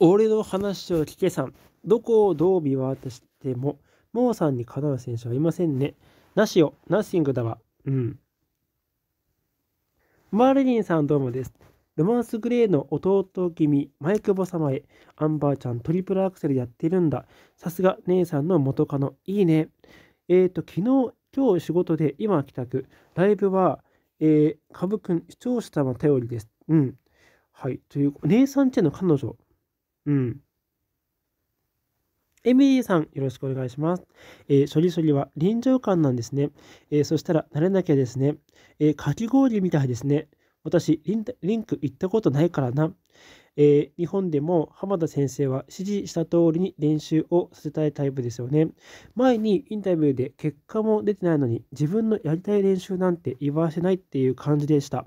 俺の話を聞けさん。どこをどう見渡しても、モーさんにかなう選手はいませんね。なしよ、ナッシングだわ。うん。マーレリンさんどうもです。ロマンスグレーの弟君、マイクボ様へ。アンバーちゃんトリプルアクセルやってるんだ。さすが姉さんの元カノ。いいね。えっ、ー、と、昨日、今日仕事で今帰宅。ライブは、えー、株くん、視聴者様頼りです。うん。はい。という、姉さんちの彼女。うん。MA さん、よろしくお願いします。えー、処理処理は臨場感なんですね。えー、そしたら慣れなきゃですね。えー、かき氷みたいですね。私リン、リンク行ったことないからな。えー、日本でも浜田先生は指示した通りに練習をさせたいタイプですよね。前にインタビューで結果も出てないのに自分のやりたい練習なんて言わせないっていう感じでした。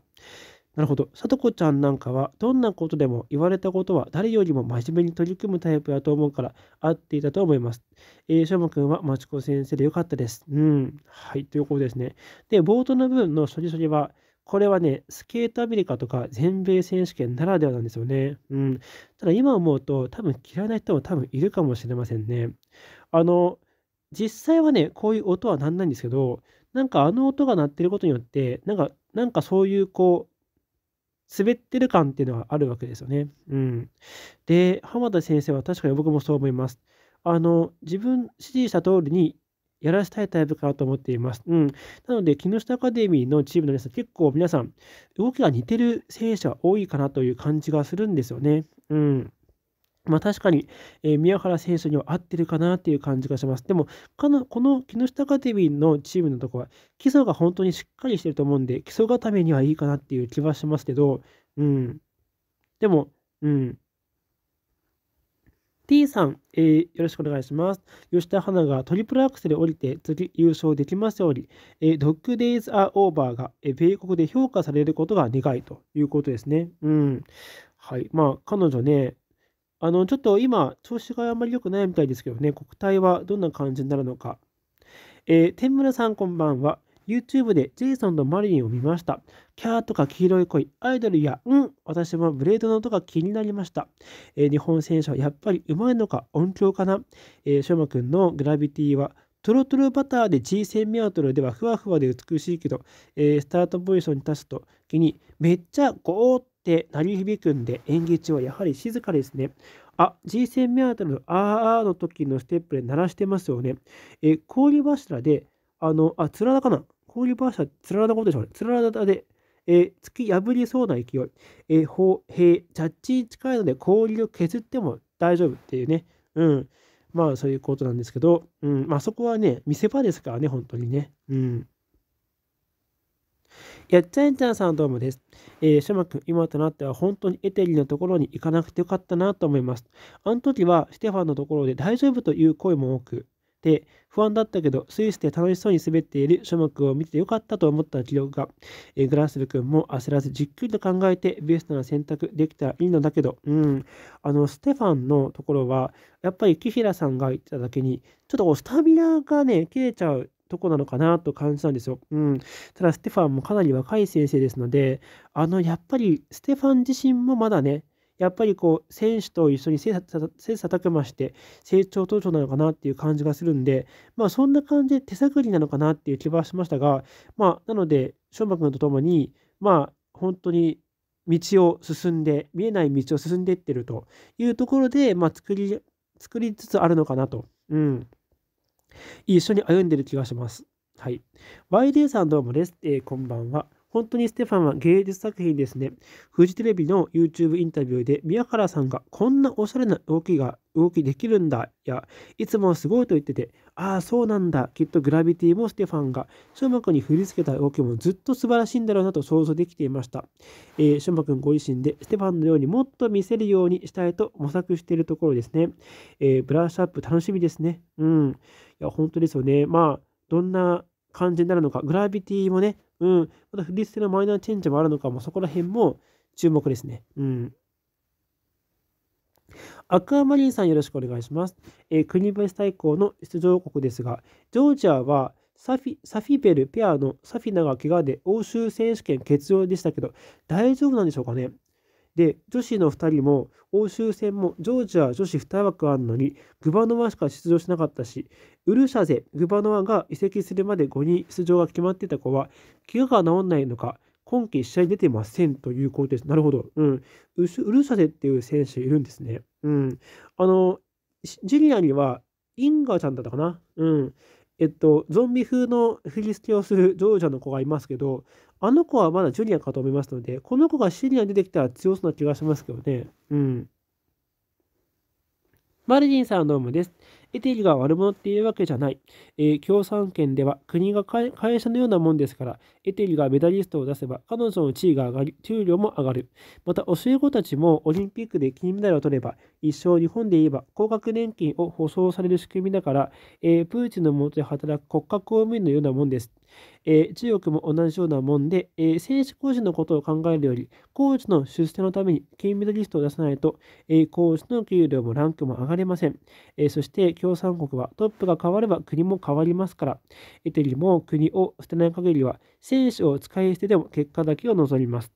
なるほど。さとこちゃんなんかは、どんなことでも言われたことは誰よりも真面目に取り組むタイプだと思うから、合っていたと思います。えー、しょもくんは、まちこ先生でよかったです。うん。はい、ということですね。で、冒頭の部分の処理処理は、これはね、スケートアメリカとか全米選手権ならではなんですよね。うん。ただ今思うと、多分嫌いな人も多分いるかもしれませんね。あの、実際はね、こういう音はなんないんですけど、なんかあの音が鳴ってることによって、なんか、なんかそういうこう、滑ってる感っていうのはあるわけですよね。うん。で、浜田先生は確かに僕もそう思います。あの、自分指示した通りにやらせたいタイプかと思っています。うん。なので、木下アカデミーのチームの皆さん、結構皆さん、動きが似てる選手は多いかなという感じがするんですよね。うん。まあ確かに、えー、宮原選手には合ってるかなっていう感じがします。でも、この木下カテビーのチームのとこは、基礎が本当にしっかりしてると思うんで、基礎固めにはいいかなっていう気はしますけど、うん。でも、うん。T さん、えー、よろしくお願いします。吉田花がトリプルアクセル降りて次優勝できますように、えー、ドッグデイズ・ア・オーバーが、えー、米国で評価されることが願いということですね。うん。はい。まあ、彼女ね、あの、ちょっと今、調子があんまり良くないみたいですけどね、国体はどんな感じになるのか。えー、天村さんこんばんは。YouTube でジェイソンとマリリンを見ました。キャーとか黄色い恋、アイドルや、うん、私もブレードの音が気になりました。えー、日本選手はやっぱりうまいのか音響かな。えー、しょまくんのグラビティは、トロトロバターで g 1 0 0 0ルではふわふわで美しいけど、えー、スタートポジションに立つときにめっちゃゴーっって鳴り響くんで演技中はやはり静かですね。あ、G 線目当たりのあーの時のステップで鳴らしてますよね。え、氷柱で、あの、あ、つららかな氷柱、つららなことでしょうね。つららで、え突き破りそうな勢い。え砲兵、ジャッジに近いので氷を削っても大丈夫っていうね。うん。まあそういうことなんですけど、うん、まあそこはね、見せ場ですからね、本当にね。うん。やっちゃんちゃんさんどうもです。えー、シャマ君、今となっては本当にエテリのところに行かなくてよかったなと思います。あの時はステファンのところで大丈夫という声も多く、で、不安だったけど、スイスで楽しそうに滑っているシャマ君を見てよかったと思った記録が、えー、グラスル君も焦らずじっくりと考えてベストな選択できたらいいのだけど、うん、あの、ステファンのところは、やっぱり木平さんが言ってただけに、ちょっとこうスタミナがね、切れちゃうとこなのかなと感じたんですよ。うん。ただ、ステファンもかなり若い先生ですので、あの、やっぱりステファン自身もまだね、やっぱりこう、選手と一緒に切磋琢磨して成長途上なのかなっていう感じがするんで、まあそんな感じで手探りなのかなっていう気はしましたが、まあなので、翔馬君と共に、まあ本当に道を進んで、見えない道を進んでいってるというところで、まあ作り、作りつつあるのかなと。うん。一緒に歩んでる気がします。はい。YD さんどうもです。えー、こんばんは。本当にステファンは芸術作品ですね。フジテレビの YouTube インタビューで、宮原さんがこんなおしゃれな動きが、動きできるんだ、や、いつもすごいと言ってて、ああ、そうなんだ、きっとグラビティもステファンが、ショマ君に振り付けた動きもずっと素晴らしいんだろうなと想像できていました。えー、ショマ君ご自身で、ステファンのようにもっと見せるようにしたいと模索しているところですね。えー、ブラッシュアップ楽しみですね。うん。いや、本当ですよね。まあ、どんな感じになるのか、グラビティもね、うん。また、フリ捨てのマイナーチェンジもあるのかも、そこら辺も注目ですね。うん。アクアマリンさんよろしくお願いします。えー、国別対抗の出場国ですが、ジョージアはサフィサフィベルペアのサフィナが怪我で欧州選手権欠場でしたけど、大丈夫なんでしょうかねで、女子の2人も欧州戦もジョージア女子2枠あるのにグバノワしか出場しなかったし、ウルシャゼ、グバノワが移籍するまで5人出場が決まってた子は、怪我が治んないのか、今季試合に出てませんということです。なるほど。うん。ウルシャゼっていう選手いるんですね。うん。あの、ジュリアにはインガーちゃんだったかな。うん。えっと、ゾンビ風の振り付けをするジョージアの子がいますけど、あの子はまだジュニアかと思いますので、この子がシリアに出てきたら強そうな気がしますけどね。うん。マリリンさんどうもです。エテリが悪者っていうわけじゃない。えー、共産圏では国が会社のようなもんですから、エテリがメダリストを出せば彼女の地位が上がり、給料も上がる。また教え子たちもオリンピックで金メダルを取れば、一生日本で言えば高額年金を保障される仕組みだから、えー、プーチンのもとで働く国家公務員のようなもんです。えー、中国も同じようなもんで、えー、選手個人のことを考えるより、コーチの出世のために金メダリストを出さないと、えー、コーチの給料もランクも上がれません。えそして共産国はトップが変われば国も変わりますから、エテリも国を捨てない限りは、選手を使い捨てでも結果だけを望みます。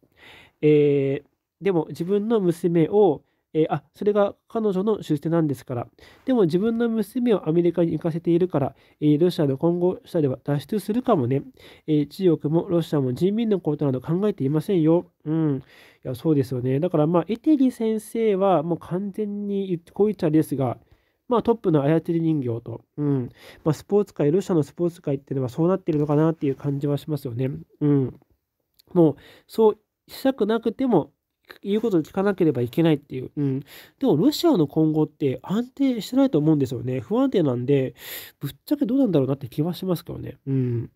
えでも自分の娘をえー、あ、それが彼女の出世なんですから。でも自分の娘をアメリカに行かせているから、えー、ロシアの今後下では脱出するかもね。えー、中国もロシアも人民のことなど考えていませんよ。うん。いや、そうですよね。だからまあ、エテリ先生はもう完全にこう言っちゃですが、まあトップの操り人形と、うんまあ、スポーツ界、ロシアのスポーツ界っていうのはそうなってるのかなっていう感じはしますよね。うん、もうそうしたくなくても言うことを聞かなければいけないっていう。うん。でも、ロシアの今後って安定してないと思うんですよね。不安定なんで、ぶっちゃけどうなんだろうなって気はしますけどね。うん。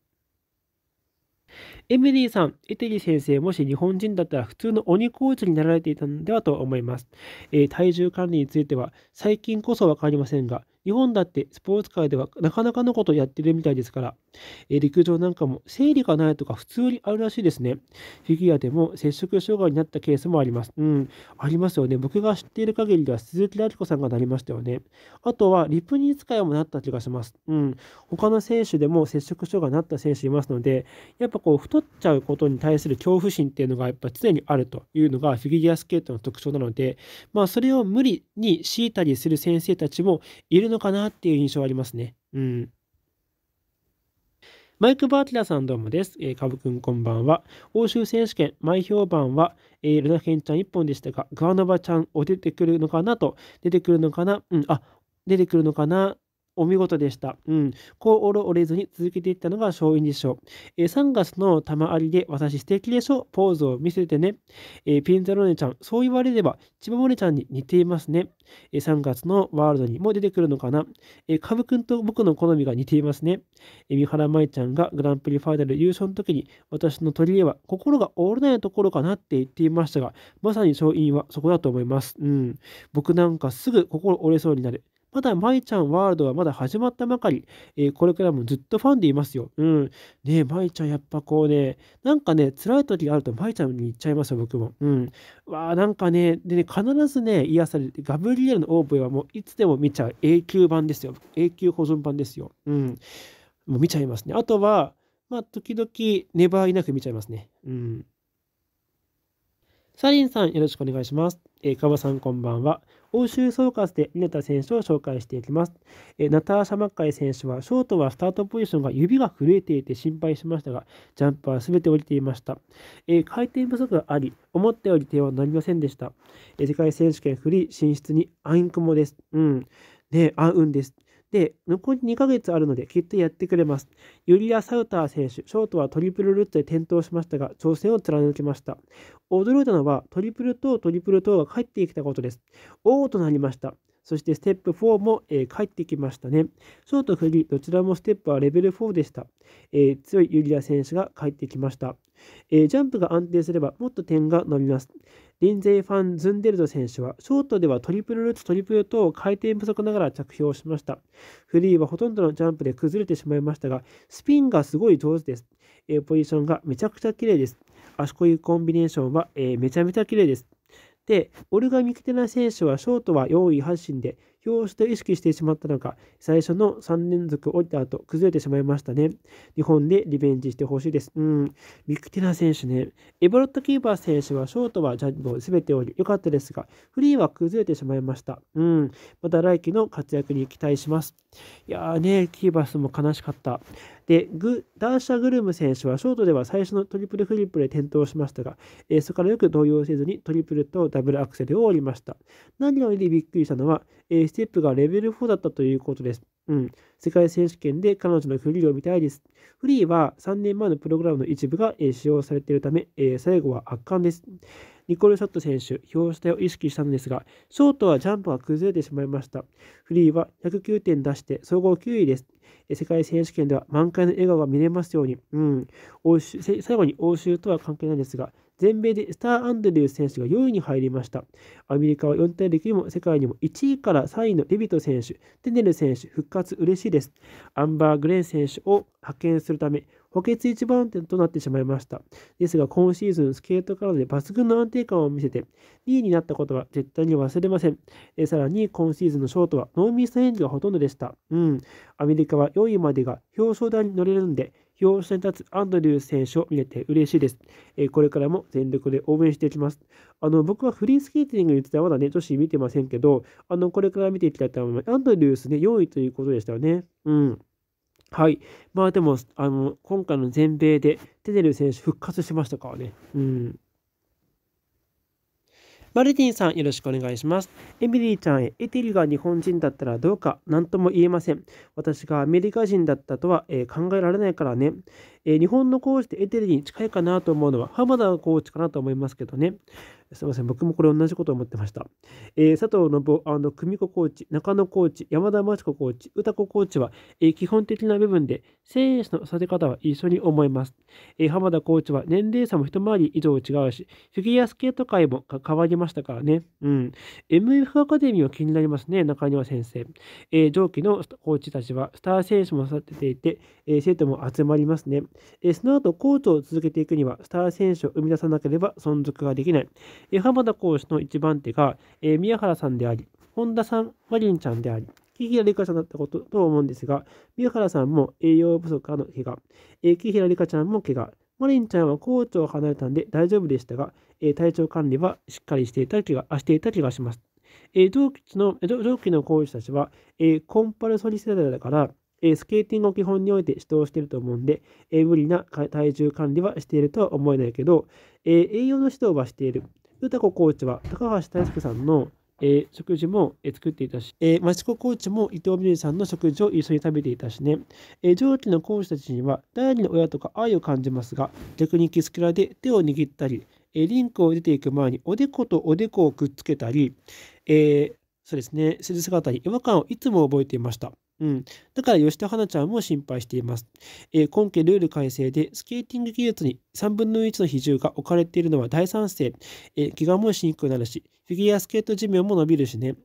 エミリーさん、エテリ先生、もし日本人だったら普通の鬼コーチになられていたのではと思います。えー、体重管理については、最近こそ分かりませんが、日本だってスポーツ界ではなかなかのことをやってるみたいですから、え陸上なんかも生理がないとか普通にあるらしいですね。フィギュアでも接触障害になったケースもあります。うん、ありますよね。僕が知っている限りでは鈴木明子さんがなりましたよね。あとはリプニー使いもなった気がします。うん、他の選手でも接触障害になった選手いますので、やっぱこう太っちゃうことに対する恐怖心っていうのがやっぱ常にあるというのがフィギュアスケートの特徴なので、まあそれを無理に強いたりする先生たちもいるのかなっていう印象ありますね。うん。マイク・バーティラさんどうもです。えー、株くんこんばんは。欧州選手権、前評判は、えー、ルナケンちゃん1本でしたが、グアノバちゃんを出てくるのかなと、出てくるのかな、うん、あ、出てくるのかなお見事でした。うん。こう折れずに続けていったのが勝因でしょう。えー、3月の玉ありで私素敵でしょポーズを見せてね。えー、ピンザロネちゃん、そう言われれば、千葉モネちゃんに似ていますね。えー、3月のワールドにも出てくるのかな。えー、株くんと僕の好みが似ていますね。えー、三原舞ちゃんがグランプリファイナル優勝の時に、私の取り柄は心が折れないところかなって言っていましたが、まさに勝因はそこだと思います。うん。僕なんかすぐ心折れそうになる。まだ舞ちゃんワールドはまだ始まったばかり、えー、これからもずっとファンでいますよ。うん。ねえ、舞ちゃんやっぱこうね、なんかね、辛い時があると舞ちゃんに言っちゃいますよ、僕も。うん。わあ、なんかね、でね、必ずね、癒されて、ガブリエルのオーブはもういつでも見ちゃう永久版ですよ。永久保存版ですよ。うん。もう見ちゃいますね。あとは、まあ、時々、ネバーいなく見ちゃいますね。うん。サリンさん、よろしくお願いします。えー、かばさん、こんばんは。欧州総括で稲田選手を紹介していきます。えナターシャ・マッカイ選手は、ショートはスタートポジションが指が震えていて心配しましたが、ジャンプはすべて降りていました。え回転不足があり、思ったより手はなりませんでした。え世界選手権フリー進出に暗雲です。うん。ねえ、あうんです。で、残り2ヶ月あるのできっとやってくれます。ユリア・サウター選手、ショートはトリプルルッツで転倒しましたが、挑戦を貫きました。驚いたのはトリプルとトリプルとが帰ってきたことです。おおとなりました。そしてステップ4も、えー、帰ってきましたね。ショートフリー、どちらもステップはレベル4でした。えー、強いユリア選手が帰ってきました、えー、ジャンプが安定すればもっと点が伸びます。リンゼイ・ファン・ズンデルド選手は、ショートではトリプルルッツ、トリプル等を回転不足ながら着氷しました。フリーはほとんどのジャンプで崩れてしまいましたが、スピンがすごい上手です。えー、ポジションがめちゃくちゃ綺麗です。足こいコンビネーションは、えー、めちゃめちゃ綺麗です。で、オルガ・ミクテナ選手はショートは4位発進で、表紙と意識してしまったのか、最初の3連続降りた後、崩れてしまいましたね。日本でリベンジしてほしいです。うん。ビクティナ選手ね。エボロットキーパー選手はショートはジャンプを全ており、良かったですが、フリーは崩れてしまいました。うん。また来季の活躍に期待します。いやーね、キーバースも悲しかった。で、グダーシャ・グルム選手はショートでは最初のトリプルフリップで転倒しましたが、えー、そこからよく動揺せずにトリプルとダブルアクセルを降りました。何よりびっくりしたのは、えステップがレベル4だったということです。うん。世界選手権で彼女のフリーを見たいです。フリーは3年前のプログラムの一部が、え使用されているため、え最後は圧巻です。ニコル・ショット選手、表下を意識したのですが、ショートはジャンプが崩れてしまいました。フリーは109点出して、総合9位です。世界選手権では満開の笑顔が見れますように。うん。欧州最後に欧州とは関係ないですが、全米でスター・アンドリュー選手が4位に入りました。アメリカは4大陸にも世界にも1位から3位のデビト選手、テネル選手、復活嬉しいです。アンバー・グレン選手を派遣するため、補欠一番手となってしまいました。ですが、今シーズンスケートからで抜群の安定感を見せて、2位になったことは絶対に忘れません。えさらに、今シーズンのショートはノーミスの演技がほとんどでした。うん。アメリカは4位までが表彰台に乗れるんで、表彰に立つアンドリュー選手を見れて嬉しいです。えー、これからも全力で応援していきます。あの、僕はフリースケーティングについてはまだね、女子見てませんけど、あの、これから見ていきたいと思います。アンドリュースね、4位ということでしたよね。うん。はい。まあでも、あの、今回の全米でテデル選手復活しましたからね。うん。マルティンさんよろしくお願いしますエミリーちゃんへエテルが日本人だったらどうか何とも言えません私がアメリカ人だったとは、えー、考えられないからね、えー、日本のコーチでエテルに近いかなと思うのは浜田コーチかなと思いますけどねすみません、僕もこれ同じこと思ってました。えー、佐藤信久美子コーチ、中野コーチ、山田真知子コーチ、歌子コーチは、えー、基本的な部分で、選手の育て方は一緒に思います。えー、浜田コーチは年齢差も一回り以上違うし、フィギュアスケート界も変わりましたからね。うん。MF アカデミーは気になりますね、中庭先生。えー、上記のコーチたちは、スター選手も育てていて、えー、生徒も集まりますね。えー、その後、コーチを続けていくには、スター選手を生み出さなければ存続ができない。浜田講師の一番手が、え宮原さんであり、本田さん、マリンちゃんであり、木平理香ちゃんだったことと思うんですが、宮原さんも栄養不足からの怪我、え木平理香ちゃんも怪我、マリンちゃんは校長を離れたんで大丈夫でしたが、え体調管理はしっかりしていた気がしていた気がします。え同期の同期の講師たちは、えコンパルソリ世代だから、えスケーティングを基本において指導していると思うんで、え無理な体重管理はしているとは思えないけど、え栄養の指導はしている。歌子コーチは高橋大輔さんの、えー、食事も、えー、作っていたし、えー、益子コーチも伊藤美玲さんの食事を一緒に食べていたしね、えー、上記の講師たちには第二の親とか愛を感じますが逆にキスキラで手を握ったり、えー、リンクを出ていく前におでことおでこをくっつけたり、えー、そうですね、する姿に違和感をいつも覚えていました。うん、だから吉田花ちゃんも心配しています、えー、今期ルール改正でスケーティング技術に3分の1の比重が置かれているのは大賛成、えー、怪我もしにくくなるしフィギュアスケート寿命も伸びるしね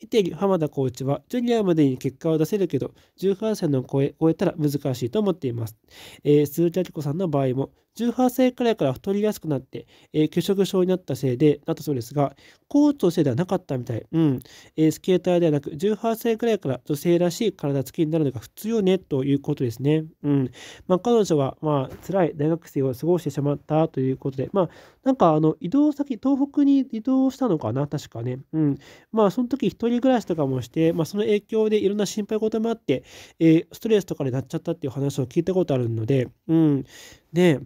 いて浜田コーチはジュニアまでに結果を出せるけど18歳の超え超えたら難しいと思っています、えー、鈴木明子さんの場合も18歳くらいから太りやすくなって、えー、拒食症になったせいで、なったそうですが、コーチのせいではなかったみたい。うん。えー、スケーターではなく、18歳くらいから女性らしい体つきになるのが普通よね、ということですね。うん。まあ、彼女は、まあ、辛い大学生を過ごしてしまったということで、まあ、なんか、あの、移動先、東北に移動したのかな、確かね。うん。まあ、その時、一人暮らしとかもして、まあ、その影響でいろんな心配事もあって、えー、ストレスとかでなっちゃったっていう話を聞いたことあるので、うん。ねえ、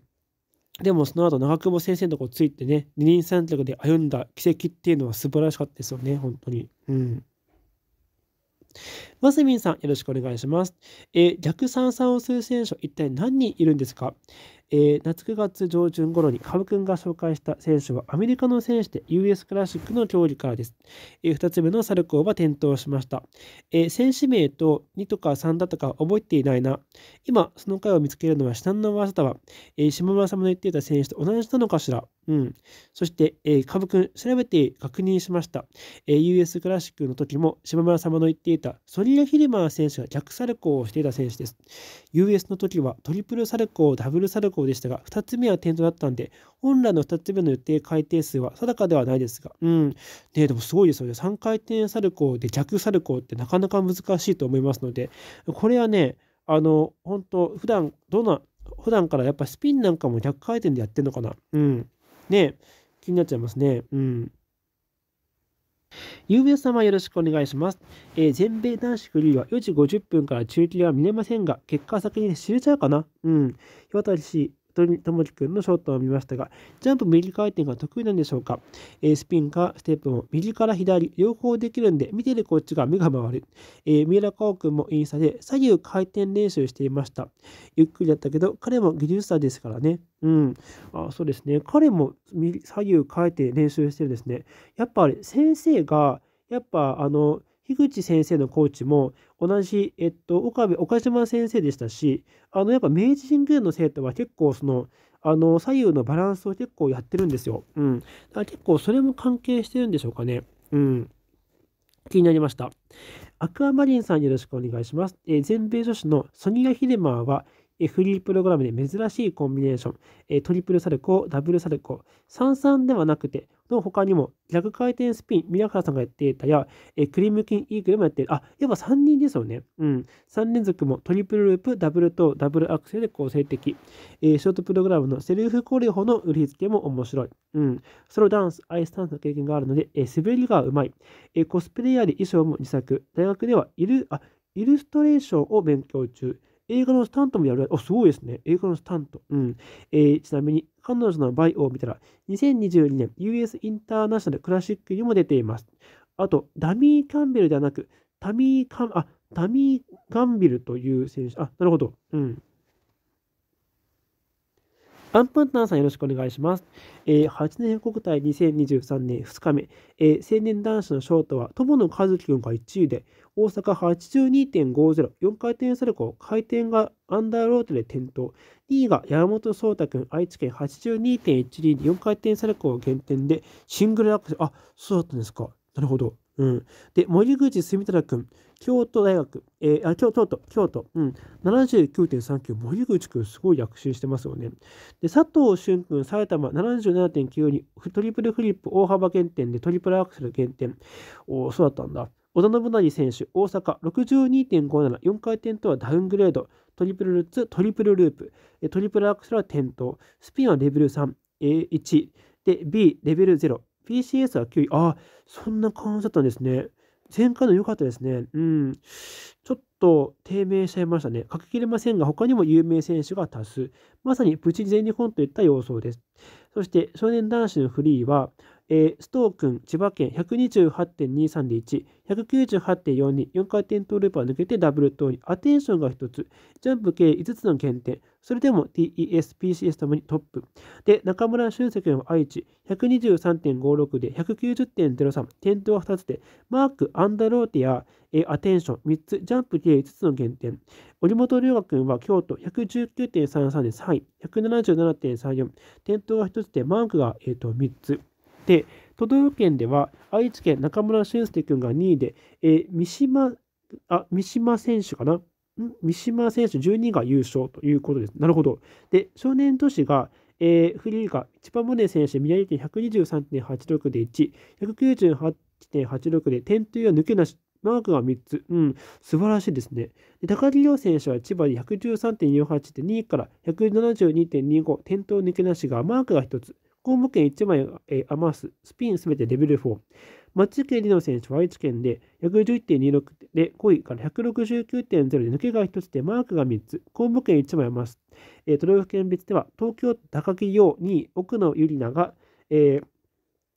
でもその後長久保先生のとこついてね二人三脚で歩んだ奇跡っていうのは素晴らしかったですよね本当にうんマスミンさんよろしくお願いしますえ逆三三をする選手一体何人いるんですかえー、夏9月上旬頃にカブ君が紹介した選手はアメリカの選手で US クラシックの競技からです。えー、2つ目のサルコーは転倒しました。えー、選手名と2とか3だとか覚えていないな。今、その回を見つけるのは至難の技だわ。えー、下村さんの言っていた選手と同じなのかしら。うん。そして、えー、株君、調べて確認しました。えー、US クラシックの時も、島村様の言っていたソニア・ヒルマー選手が逆サルコーをしていた選手です。US の時はトリプルサルコー、ダブルサルコー項でしたが、2つ目は点となったんで、本来の2つ目の予定回転数は定かではないですが、うん。ねでもすごいですよね。3回転サルコーで逆サルコーってなかなか難しいと思いますので、これはね、あの、本当普段どんな、普段からやっぱスピンなんかも逆回転でやってんのかな。うん。ね気になっちゃいますね。うん。ゆうべ様よろしくお願いします。えー、全米男子フリーは4時50分から中継は見れませんが、結果先に知れちゃうかなうん。私、ともきくんのショットを見ましたが、ジャンプ右回転が得意なんでしょうか、えー、スピンかステップも右から左、両方できるんで、見てるこっちが目が回る。えー、三浦孝くんもインスタで左右回転練習していました。ゆっくりだったけど、彼も技術者ですからね。うん。あそうですね。彼も左右変えて練習してるんですね。やっぱ先生が、やっぱあの、樋口先生のコーチも同じ、えっと、岡部、岡島先生でしたし、あの、やっぱ明治神宮の生徒は結構その、あの、左右のバランスを結構やってるんですよ。うん。だから結構それも関係してるんでしょうかね。うん。気になりました。アクアマリンさんよろしくお願いします。えー、全米女子のソニア・ヒデマーは、えフリープログラムで珍しいコンビネーション、えトリプルサルコー、ダブルサルコー、三々ではなくて、の他にも、逆回転スピン、宮原さんがやっていたや、えクリームキンイーグルもやっている。あ、やっぱ3人ですよね。うん。3連続もトリプルループ、ダブルとダブルアクセルで構成的。えー、ショートプログラムのセルフコレホの売り付けも面白い。うん。ソロダンス、アイスダンスの経験があるので、えー、滑りがうまい。えー、コスプレイヤーで衣装も自作。大学では、イル、あ、イルストレーションを勉強中。映画のスタントもやる。あ、すごいですね。映画のスタント。うん。えー、ちなみに、彼女のバイオを見たら、2022年 US インターナショナルクラシックにも出ています。あと、ダミー・キャンベルではなく、タミー・カン、あ、タミー・ガンビルという選手。あ、なるほど。うん。アンパンタンさんよろしくお願いします。えー、8年国体2023年2日目、えー、青年男子のショートは友野和樹君が1位で、大阪82.50、4回転サルコー、回転がアンダーローテで転倒。2位が山本颯太君、愛知県82.12、4回転サルコー減点で、シングルアクョン、あ、そうだったんですか。なるほど。うん、で、森口住太君、京都大学、えー、あ京都都、京都、うん、79.39、森口君、すごい躍進してますよね。で、佐藤俊君、埼玉77.92、トリプルフリップ、大幅減点で、トリプルアクセル減点。おそうだったんだ。織田信成選手、大阪62.57、4回転とはダウングレード、トリプルルッツ、トリプルループ、トリプルアクセルは転倒、スピンはレベル3、A1、で、B、レベル0、PCS は9位。あ、そんな感じだったんですね。前回の良かったですね。うん。ちょっと低迷しちゃいましたね。書ききれませんが、他にも有名選手が多数。まさにプチ全日本といった様相です。そして、少年男子のフリーは、えー、ストー君、千葉県128.23で1、198.42、4回転トーループは抜けてダブルトーに、アテンションが1つ、ジャンプ計5つの減点、それでも TES、PCS ともにトップ。で、中村俊介君は愛知、123.56で190.03、転倒は2つで、マーク、アンダローティア、えー、アテンション3つ、ジャンプ計5つの減点。折本龍河君は京都119.33で3位、177.34、転倒は1つで、マークが、えー、と3つ。で、都道府県では愛知県中村俊介君が2位で、えー、三島、あ、三島選手かな三島選手12が優勝ということです。なるほど。で、少年都市が、えー、フリーが千葉宗選手、宮城県123.86で1、198.86で点というは抜けなし、マークが3つ。うん、素晴らしいですね。で高木亮選手は千葉で113.48で2位から172.25、点と抜けなしがマークが1つ。公務券1枚、え余す。スピンすべてレベル4。松池里ノ選手は愛知県で111.26で5位から169.0で抜けが1つでマークが3つ、公務券1枚余す、えー、都道府県別では東京高木陽2位、奥野ゆりなが、えー、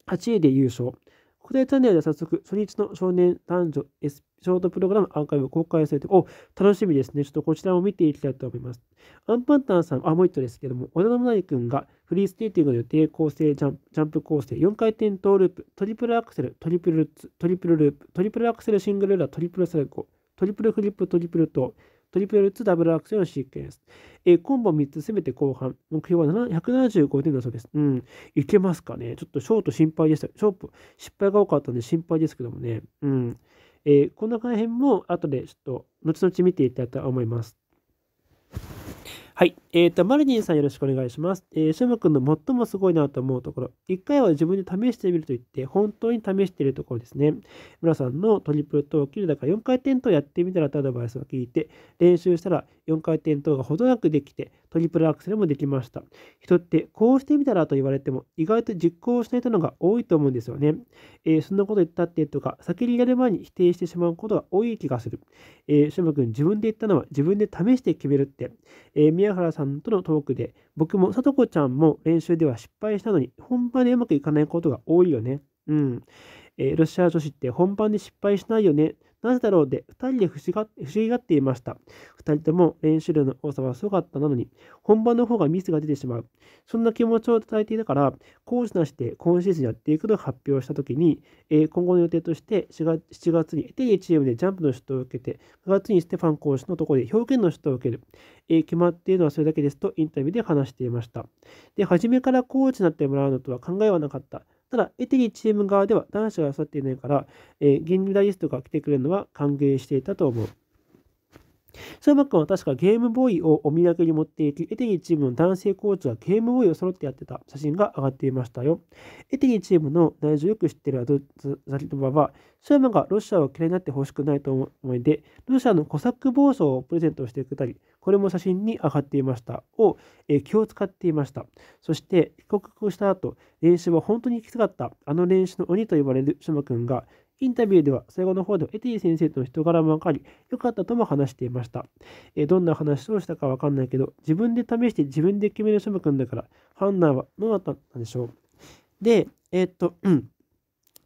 8位で優勝。ここでチャンネルで早速、初日の少年男女、S、ショートプログラムアーカイブ公開されて、お、楽しみですね。ちょっとこちらも見ていきたいと思います。アンパンタンさん、あ、もう一度ですけども、小田信成君がフリースケーティングの予定構成ジャンプ、ジャンプ構成、4回転トーループ、トリプルアクセル、トリプルルッツ、トリプルループ、トリプルアクセルシングルラ、トリプルサルコ、トリプルフリップ、トリプルトー、トリプルルッツダブルアクセルのシークエンス。えー、コンボ3つ攻めて後半。目標は175点だそうです。うん。いけますかねちょっとショート心配でした。ショート失敗が多かったんで心配ですけどもね。うん。えー、この辺も後でちょっと後々見ていただいたと思います。はい。えっ、ー、と、マリニンさんよろしくお願いします。えー、シム君の最もすごいなと思うところ。一回は自分で試してみると言って、本当に試しているところですね。村さんのトリプルトーキルだから4回転とやってみたらとアドバイスを聞いて、練習したら4回転等が程なくできて、トリプルアクセルもできました。人ってこうしてみたらと言われても意外と実行しない人のが多いと思うんですよね。えー、そんなこと言ったってとか先にやる前に否定してしまうことが多い気がする。えー、しゅまくん自分で言ったのは自分で試して決めるって。えー、宮原さんとのトークで僕もさとこちゃんも練習では失敗したのに本番でうまくいかないことが多いよね。うん。えー、ロシア女子って本番で失敗しないよね。なぜだろうで、2人で不思議がっていました。2人とも練習量の多さはすごかったなのに、本番の方がミスが出てしまう。そんな気持ちを伝えていたから、コーチなしで今シーズンやっていくと発表したときに、えー、今後の予定として4月7月にエテリチームでジャンプの指導を受けて、9月にステファン講師のところで表現の指導を受ける。えー、決まっているのはそれだけですとインタビューで話していました。で、初めからコーチになってもらうのとは考えはなかった。ただ、エテリチーム側では男子が去っていないから、えー、銀メリストが来てくれるのは歓迎していたと思う。ショーマックは確かゲームボーイをお土産に持っていき、エテリチームの男性コーチがゲームボーイを揃ってやってた写真が上がっていましたよ。エテリチームの内情をよく知っているアドザリトバは、ショマがロシアを嫌いになってほしくないと思いで、ロシアのコサック暴走をプレゼントしてくれたり、これも写真に上がっていましたを、え気を使っていました。そして帰国した後、練習は本当にきつかった。あの練習の鬼と呼ばれるシュマ君が、インタビューでは最後の方でエティ先生との人柄も分かり、良かったとも話していました。えどんな話をしたか分かんないけど、自分で試して自分で決めるショム君だから、判断はどうだったんでしょう。で、えー、っと、うん。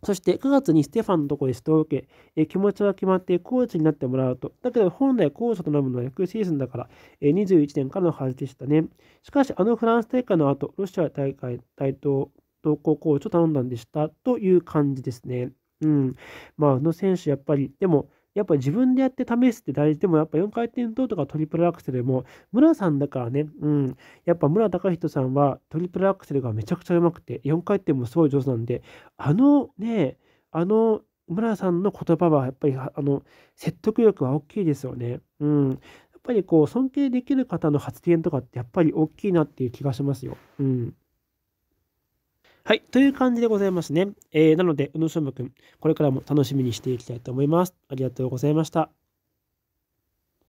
そして9月にステファンのところに指導を受け、え気持ちは決まってコーチになってもらうと。だけど本来コーチとなるのは翌シーズンだから、え21年からのはずでしたね。しかし、あのフランス大会の後、ロシア大会対等同行コーチを頼んだんでしたという感じですね。うん。まあ、あの選手、やっぱり、でも、やっぱ自分でやって試すって大事でも、やっぱ4回転倒とかトリプルアクセルも、村さんだからね、うん、やっぱ村隆人さんはトリプルアクセルがめちゃくちゃうまくて、4回転もすごい上手なんで、あのね、あの村さんの言葉はやっぱりあの説得力は大きいですよね。うん。やっぱりこう尊敬できる方の発言とかってやっぱり大きいなっていう気がしますよ。うん。はい。という感じでございますね。えー、なので、宇野昌磨くん、これからも楽しみにしていきたいと思います。ありがとうございました。